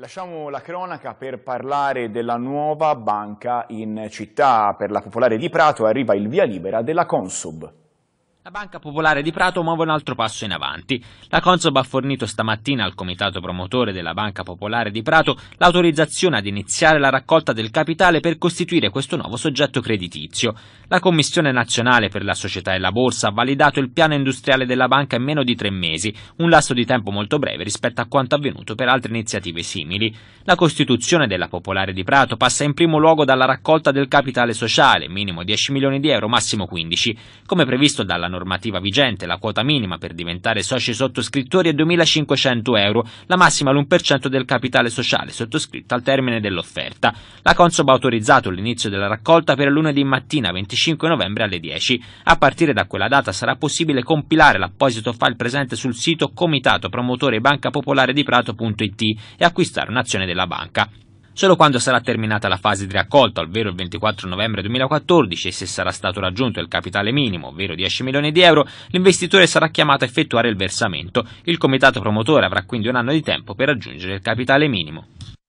Lasciamo la cronaca per parlare della nuova banca in città. Per la Popolare di Prato arriva il via libera della Consub. La Banca Popolare di Prato muove un altro passo in avanti. La Consob ha fornito stamattina al comitato promotore della Banca Popolare di Prato l'autorizzazione ad iniziare la raccolta del capitale per costituire questo nuovo soggetto creditizio. La Commissione nazionale per la società e la borsa ha validato il piano industriale della banca in meno di tre mesi, un lasso di tempo molto breve rispetto a quanto avvenuto per altre iniziative simili. La costituzione della Popolare di Prato passa in primo luogo dalla raccolta del capitale sociale, minimo 10 milioni di euro, massimo 15, come previsto dalla la normativa vigente, la quota minima per diventare soci sottoscrittori è 2.500 euro, la massima l'1% del capitale sociale sottoscritto al termine dell'offerta. La Consob ha autorizzato l'inizio della raccolta per lunedì mattina 25 novembre alle 10. A partire da quella data sarà possibile compilare l'apposito file presente sul sito comitato promotore banca popolare di Prato.it e acquistare un'azione della banca. Solo quando sarà terminata la fase di raccolta, ovvero il 24 novembre 2014, e se sarà stato raggiunto il capitale minimo, ovvero 10 milioni di euro, l'investitore sarà chiamato a effettuare il versamento. Il comitato promotore avrà quindi un anno di tempo per raggiungere il capitale minimo.